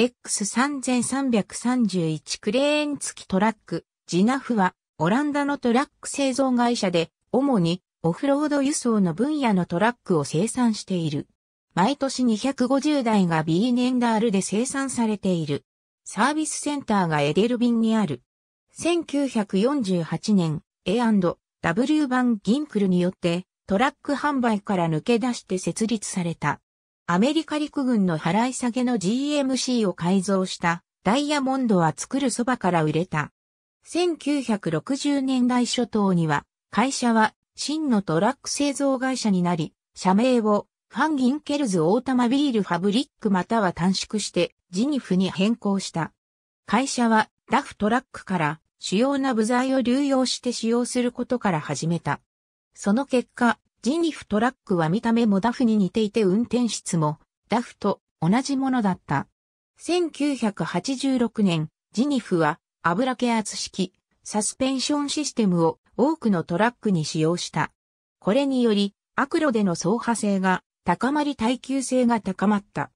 X3331 クレーン付きトラック、ジナフは、オランダのトラック製造会社で、主にオフロード輸送の分野のトラックを生産している。毎年250台がビーネンダールで生産されている。サービスセンターがエデルビンにある。1948年、A&W 版ギンクルによってトラック販売から抜け出して設立された。アメリカ陸軍の払い下げの GMC を改造したダイヤモンドは作るそばから売れた。1960年代初頭には会社は真のトラック製造会社になり、社名をファン・ギンケルズ・オータマビール・ファブリックまたは短縮してジニフに変更した。会社はダフトラックから主要な部材を流用して使用することから始めた。その結果、ジニフトラックは見た目もダフに似ていて運転室もダフと同じものだった。1986年、ジニフは油気圧式サスペンションシステムを多くのトラックに使用した。これにより、アクロでの走破性が高まり耐久性が高まった。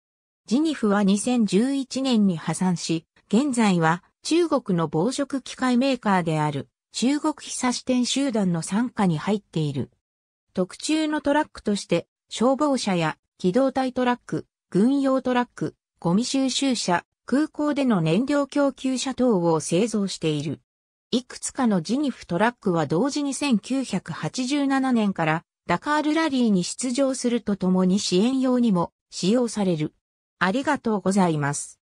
ジニフは2011年に破産し、現在は中国の防食機械メーカーである中国被差支店集団の参加に入っている。特注のトラックとして、消防車や機動隊トラック、軍用トラック、ゴミ収集車、空港での燃料供給車等を製造している。いくつかのジニフトラックは同時に1987年からダカールラリーに出場するとともに支援用にも使用される。ありがとうございます。